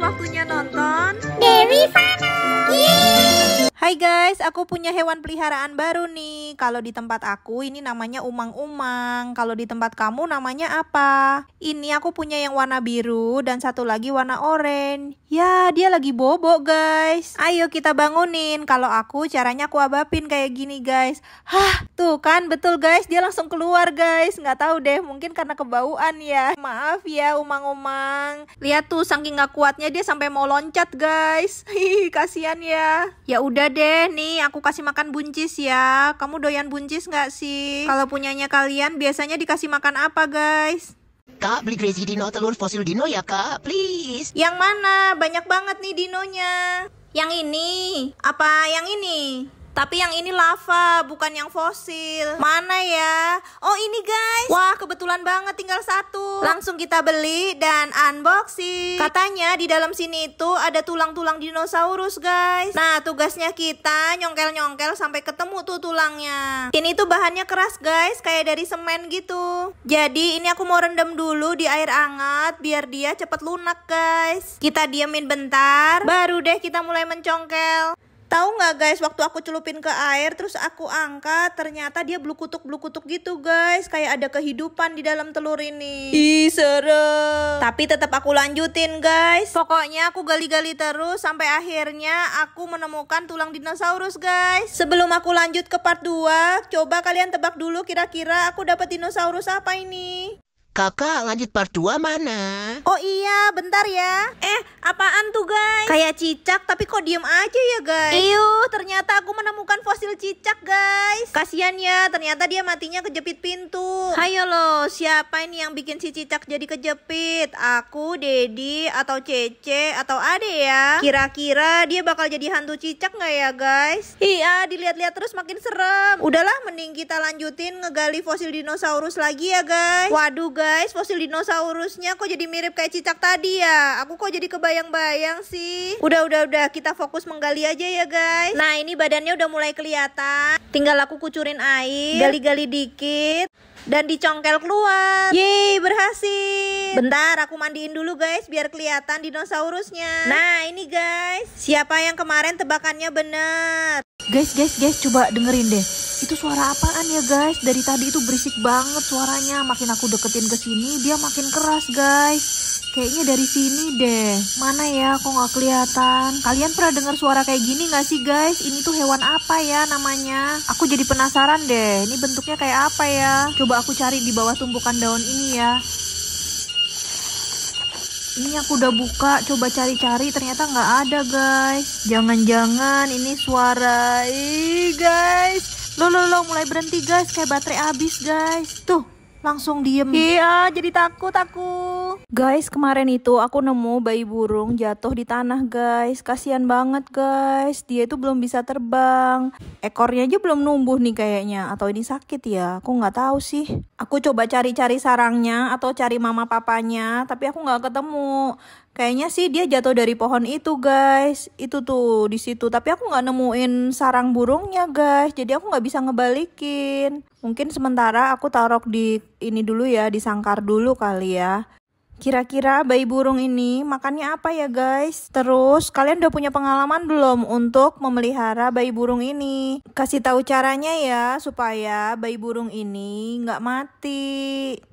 waktunya nonton. Hai guys, aku punya hewan peliharaan baru nih. Kalau di tempat aku ini namanya umang-umang. Kalau di tempat kamu namanya apa? Ini aku punya yang warna biru dan satu lagi warna oranye. Ya, dia lagi bobo guys. Ayo kita bangunin. Kalau aku caranya aku abapin kayak gini guys. Hah, tuh kan betul guys, dia langsung keluar guys. Nggak tahu deh, mungkin karena kebauan ya. Maaf ya umang-umang. Lihat tuh saking nggak kuatnya dia sampai mau loncat guys. Hihi, kasihan ya. Ya udah deh deh nih aku kasih makan buncis ya. Kamu doyan buncis nggak sih? Kalau punyanya kalian biasanya dikasih makan apa guys? Kak, beli crazy dino telur fosil dino ya kak, please. Yang mana? Banyak banget nih dinonya. Yang ini? Apa yang ini? Tapi yang ini lava, bukan yang fosil. Mana ya? Oh ini guys. Wah kebetulan banget tinggal satu. Langsung kita beli dan unboxing. Katanya di dalam sini itu ada tulang-tulang dinosaurus guys. Nah tugasnya kita nyongkel-nyongkel sampai ketemu tuh tulangnya. Ini tuh bahannya keras guys, kayak dari semen gitu. Jadi ini aku mau rendam dulu di air hangat biar dia cepet lunak guys. Kita diamin bentar, baru deh kita mulai mencongkel. Tahu nggak guys, waktu aku celupin ke air terus aku angkat, ternyata dia blukutuk-blukutuk gitu guys, kayak ada kehidupan di dalam telur ini. Ih, serem. Tapi tetap aku lanjutin guys. Pokoknya aku gali-gali terus sampai akhirnya aku menemukan tulang dinosaurus guys. Sebelum aku lanjut ke part 2, coba kalian tebak dulu kira-kira aku dapat dinosaurus apa ini? Kakak lanjut part 2 mana? Oh iya, bentar ya. Eh, apaan tuh guys? Kayak cicak tapi kok diem aja ya guys? Iyo, ternyata aku menemukan fosil cicak guys. Kasian ya, ternyata dia matinya kejepit pintu. Hayo loh, siapa ini yang bikin si cicak jadi kejepit? Aku, Dedi, atau Cece, atau Ade ya? Kira-kira dia bakal jadi hantu cicak nggak ya guys? Iya, dilihat-lihat terus makin serem. Udahlah, mending kita lanjutin ngegali fosil dinosaurus lagi ya guys. Waduh guys, fosil dinosaurusnya kok jadi mirip kayak cicak tadi ya? Aku kok jadi kebayang-bayang sih? Udah, udah, udah, kita fokus menggali aja ya guys. Nah, ini badannya udah mulai kelihatan. Tinggal aku kucurin air, gali-gali dikit, dan dicongkel keluar. Yeay, berhasil. Bentar, aku mandiin dulu guys, biar kelihatan dinosaurusnya. Nah, ini guys, siapa yang kemarin tebakannya bener? Guys, guys, guys, coba dengerin deh. Itu suara apaan ya guys? Dari tadi itu berisik banget suaranya. Makin aku deketin ke sini, dia makin keras guys. Kayaknya dari sini deh. Mana ya? Kok nggak kelihatan? Kalian pernah dengar suara kayak gini nggak sih guys? Ini tuh hewan apa ya namanya? Aku jadi penasaran deh. Ini bentuknya kayak apa ya? Coba aku cari di bawah tumpukan daun ini ya. Ini aku udah buka, coba cari-cari ternyata nggak ada guys. Jangan-jangan ini suara, Ih, guys. Lo lo lo mulai berhenti guys, kayak baterai habis guys. Tuh langsung diem iya jadi takut aku guys kemarin itu aku nemu bayi burung jatuh di tanah guys Kasian banget guys dia itu belum bisa terbang ekornya aja belum numbuh nih kayaknya atau ini sakit ya aku gak tahu sih aku coba cari-cari sarangnya atau cari mama papanya tapi aku gak ketemu Kayaknya sih dia jatuh dari pohon itu guys, itu tuh di situ. Tapi aku gak nemuin sarang burungnya guys, jadi aku gak bisa ngebalikin. Mungkin sementara aku taruh di ini dulu ya, disangkar dulu kali ya. Kira-kira bayi burung ini makannya apa ya guys? Terus kalian udah punya pengalaman belum untuk memelihara bayi burung ini? Kasih tahu caranya ya supaya bayi burung ini nggak mati.